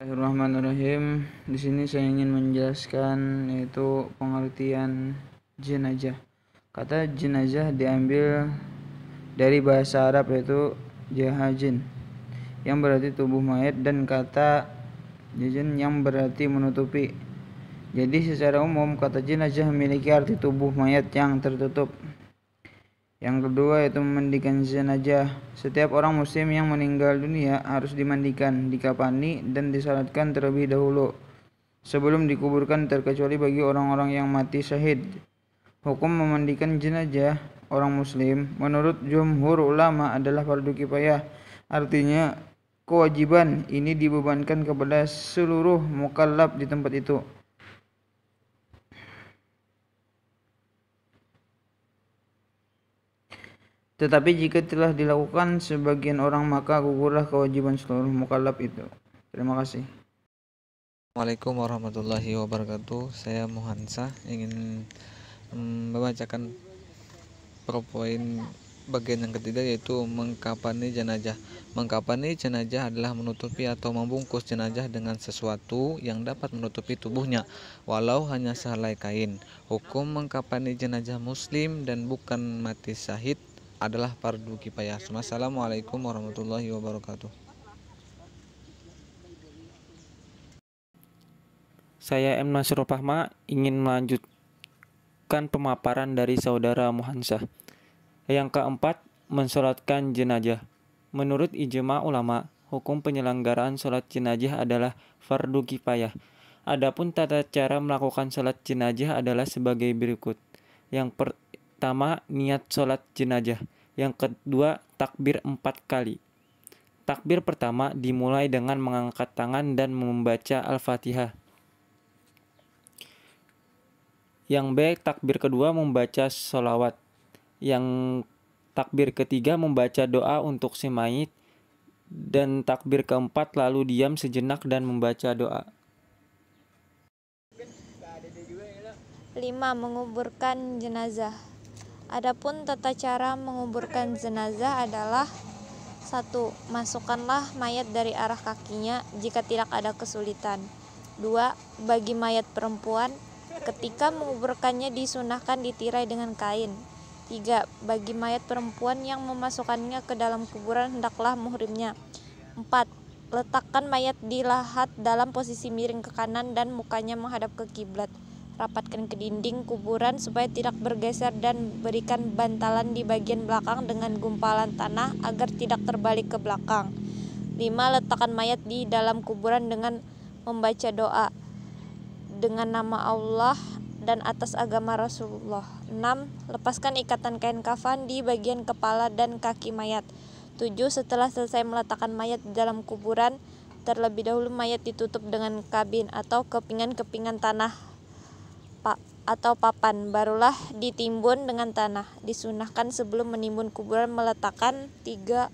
Bismillahirrahmanirrahim. Di sini saya ingin menjelaskan yaitu pengertian jenazah. Kata jenazah diambil dari bahasa Arab yaitu jahajin yang berarti tubuh mayat dan kata jajan yang berarti menutupi. Jadi secara umum kata jenazah memiliki arti tubuh mayat yang tertutup yang kedua yaitu memandikan jenazah. Setiap orang muslim yang meninggal dunia harus dimandikan, dikapani dan disalatkan terlebih dahulu sebelum dikuburkan terkecuali bagi orang-orang yang mati syahid. Hukum memandikan jenazah orang muslim menurut jumhur ulama adalah fardu kifayah. Artinya kewajiban ini dibebankan kepada seluruh mukallaf di tempat itu. Tetapi jika telah dilakukan sebagian orang maka gugurlah kewajiban seluruh mukallaf itu. Terima kasih. Assalamualaikum warahmatullahi wabarakatuh. Saya Muhansa ingin mm, membacakan propoin bagian yang ketiga yaitu mengkapani jenazah. Mengkapani jenazah adalah menutupi atau membungkus jenazah dengan sesuatu yang dapat menutupi tubuhnya, walau hanya sehelai kain. Hukum mengkapani jenazah muslim dan bukan mati syahid adalah fardu kifayah. Assalamualaikum warahmatullahi wabarakatuh. Saya M. Nasrul Pahma ingin melanjutkan pemaparan dari saudara Muhansah. Yang keempat, mensolatkan jenajah. Menurut ijma ulama, hukum penyelenggaraan sholat jenajah adalah fardu kifayah. Adapun tata cara melakukan sholat jenajah adalah sebagai berikut. Yang per, Pertama, niat sholat jenajah. Yang kedua, takbir empat kali. Takbir pertama dimulai dengan mengangkat tangan dan membaca Al-Fatihah. Yang B, takbir kedua membaca sholawat. Yang takbir ketiga membaca doa untuk si mayit. Dan takbir keempat lalu diam sejenak dan membaca doa. 5. Menguburkan jenazah Adapun tata cara menguburkan jenazah adalah satu, Masukkanlah mayat dari arah kakinya jika tidak ada kesulitan. Dua Bagi mayat perempuan, ketika menguburkannya disunahkan ditirai dengan kain. Tiga Bagi mayat perempuan yang memasukkannya ke dalam kuburan hendaklah muhrimnya. Empat Letakkan mayat di lahat dalam posisi miring ke kanan dan mukanya menghadap ke kiblat rapatkan ke dinding kuburan supaya tidak bergeser dan berikan bantalan di bagian belakang dengan gumpalan tanah agar tidak terbalik ke belakang. 5. Letakkan mayat di dalam kuburan dengan membaca doa dengan nama Allah dan atas agama Rasulullah. 6. Lepaskan ikatan kain kafan di bagian kepala dan kaki mayat. 7. Setelah selesai meletakkan mayat di dalam kuburan, terlebih dahulu mayat ditutup dengan kabin atau kepingan-kepingan tanah pa atau papan barulah ditimbun dengan tanah disunahkan sebelum menimbun kuburan meletakkan tiga